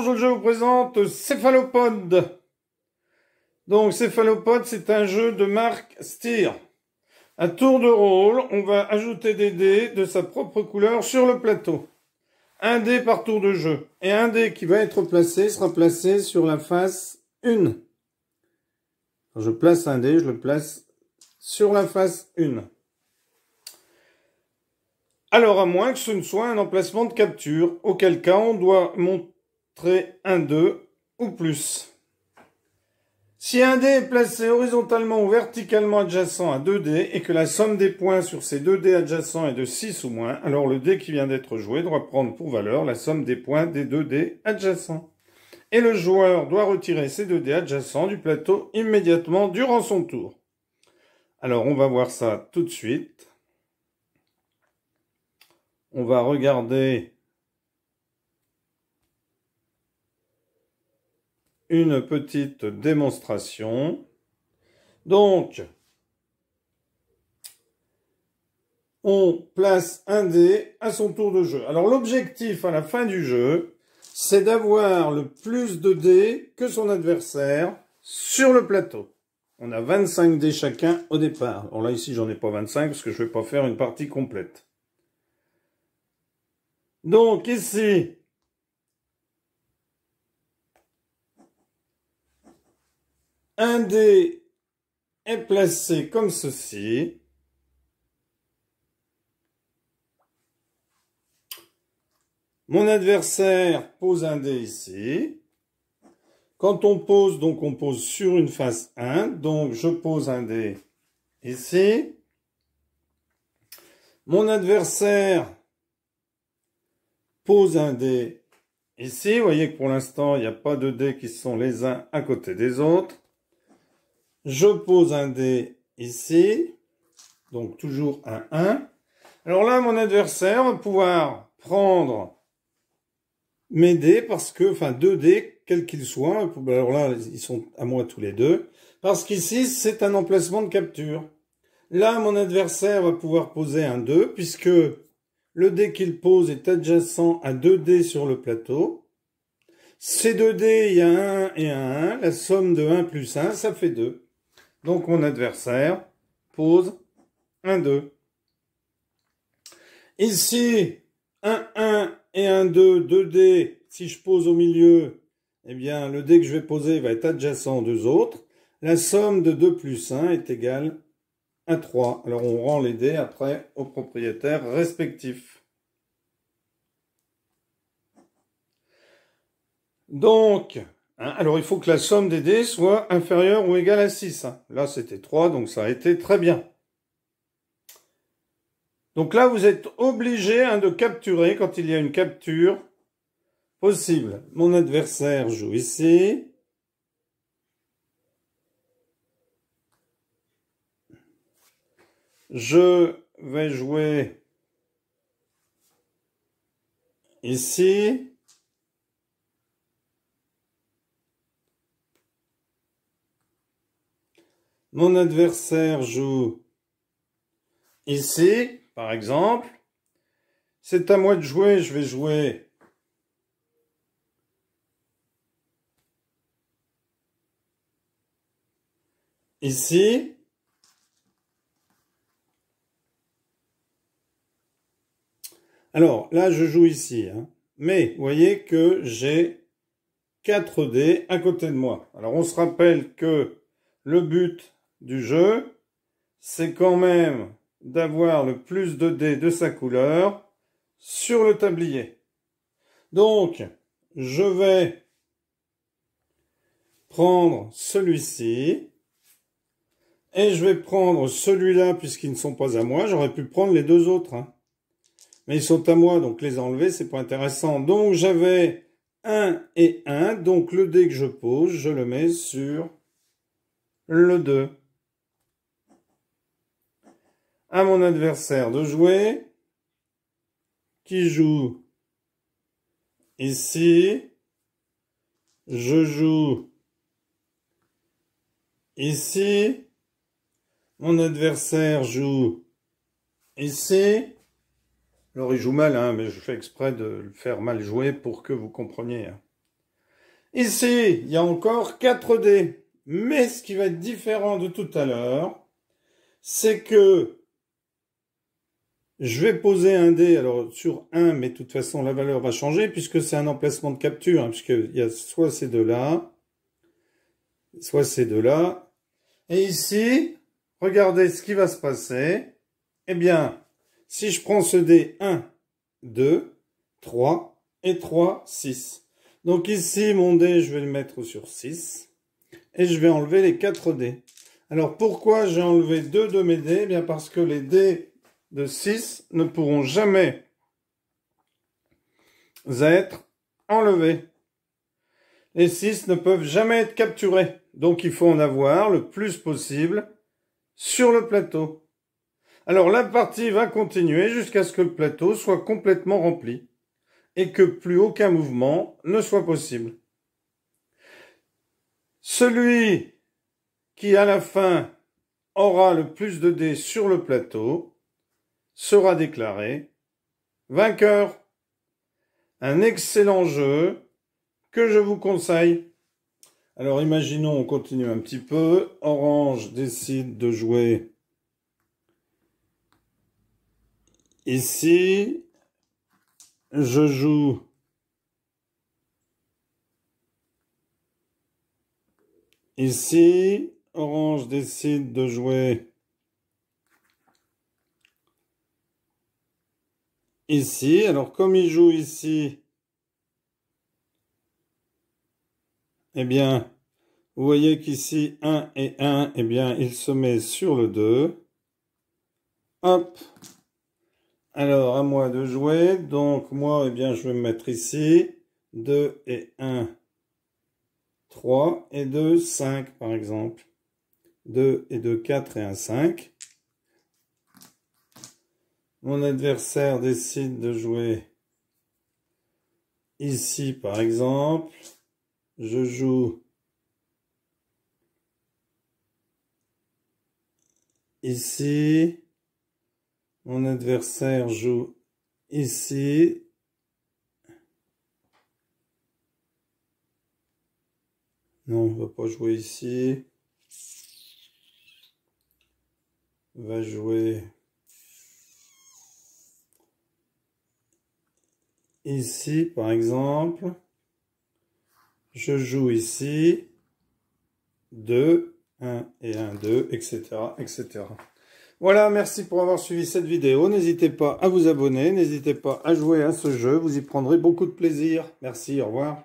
Bonjour, je vous présente Céphalopode. Donc Céphalopode, c'est un jeu de marque Steer. À tour de rôle, on va ajouter des dés de sa propre couleur sur le plateau. Un dé par tour de jeu. Et un dé qui va être placé sera placé sur la face 1. je place un dé, je le place sur la face 1. Alors, à moins que ce ne soit un emplacement de capture, auquel cas on doit monter trait 1, 2 ou plus. Si un dé est placé horizontalement ou verticalement adjacent à 2 dés et que la somme des points sur ces deux dés adjacents est de 6 ou moins, alors le dé qui vient d'être joué doit prendre pour valeur la somme des points des deux dés adjacents. Et le joueur doit retirer ces deux dés adjacents du plateau immédiatement durant son tour. Alors on va voir ça tout de suite. On va regarder une petite démonstration. Donc, on place un dé à son tour de jeu. Alors l'objectif à la fin du jeu, c'est d'avoir le plus de dés que son adversaire sur le plateau. On a 25 dés chacun au départ. Alors là ici j'en ai pas 25 parce que je vais pas faire une partie complète. Donc ici, Un dé est placé comme ceci. Mon adversaire pose un dé ici. Quand on pose, donc on pose sur une face 1. Donc je pose un dé ici. Mon adversaire pose un dé ici. Vous voyez que pour l'instant, il n'y a pas de dés qui sont les uns à côté des autres. Je pose un dé ici. Donc toujours un 1. Alors là, mon adversaire va pouvoir prendre mes dés parce que, enfin deux dés, quels qu'ils soient. Alors là, ils sont à moi tous les deux. Parce qu'ici, c'est un emplacement de capture. Là, mon adversaire va pouvoir poser un 2 puisque le dé qu'il pose est adjacent à deux dés sur le plateau. Ces deux dés, il y a un et un 1. La somme de 1 plus 1, ça fait 2. Donc mon adversaire pose 1-2. Ici, 1-1 et 1-2, 2 dés. Si je pose au milieu, eh bien le dé que je vais poser va être adjacent aux deux autres. La somme de 2 plus 1 est égale à 3. Alors on rend les dés après aux propriétaires respectifs. Donc, Hein, alors il faut que la somme des dés soit inférieure ou égale à 6. là c'était 3, donc ça a été très bien. Donc là vous êtes obligé hein, de capturer quand il y a une capture possible. Mon adversaire joue ici. Je vais jouer ici. mon adversaire joue ici, par exemple, c'est à moi de jouer, je vais jouer ici. Alors, là, je joue ici. Hein. Mais, vous voyez que j'ai 4 dés à côté de moi. Alors, on se rappelle que le but du jeu, c'est quand même d'avoir le plus de dés de sa couleur sur le tablier. Donc, je vais prendre celui-ci et je vais prendre celui-là puisqu'ils ne sont pas à moi. J'aurais pu prendre les deux autres. Hein. Mais ils sont à moi, donc les enlever, c'est pas intéressant. Donc j'avais 1 et 1. Donc le dé que je pose, je le mets sur le 2 à mon adversaire de jouer, qui joue ici, je joue ici, mon adversaire joue ici. Alors il joue mal, hein, mais je fais exprès de le faire mal jouer pour que vous compreniez. Hein. Ici, il y a encore 4 dés. Mais ce qui va être différent de tout à l'heure, c'est que je vais poser un dé alors sur 1, mais de toute façon la valeur va changer puisque c'est un emplacement de capture, hein, puisque puisqu'il y a soit ces deux-là, soit ces deux-là. Et ici, regardez ce qui va se passer. Eh bien, si je prends ce dé 1, 2, 3 et 3, 6. Donc ici, mon dé, je vais le mettre sur 6 et je vais enlever les 4 dés. Alors pourquoi j'ai enlevé 2 de mes dés eh bien parce que les dés de 6 ne pourront jamais être enlevés. Les 6 ne peuvent jamais être capturés, donc il faut en avoir le plus possible sur le plateau. Alors la partie va continuer jusqu'à ce que le plateau soit complètement rempli et que plus aucun mouvement ne soit possible. Celui qui à la fin aura le plus de dés sur le plateau sera déclaré vainqueur. Un excellent jeu que je vous conseille. Alors imaginons, on continue un petit peu. Orange décide de jouer ici. Je joue ici. Orange décide de jouer ici. Alors comme il joue ici, eh bien, vous voyez qu'ici 1 et 1, eh bien, il se met sur le 2. Hop. Alors, à moi de jouer. Donc, moi, eh bien, je vais mettre ici. 2 et 1, 3 et 2, 5, par exemple. 2 et 2, 4 et 1, 5 mon adversaire décide de jouer ici par exemple, je joue ici, mon adversaire joue ici, non, on va pas jouer ici, va jouer ici par exemple, je joue ici 2, 1 et 1, 2, etc. etc. Voilà, merci pour avoir suivi cette vidéo. N'hésitez pas à vous abonner, n'hésitez pas à jouer à ce jeu, vous y prendrez beaucoup de plaisir. Merci, au revoir.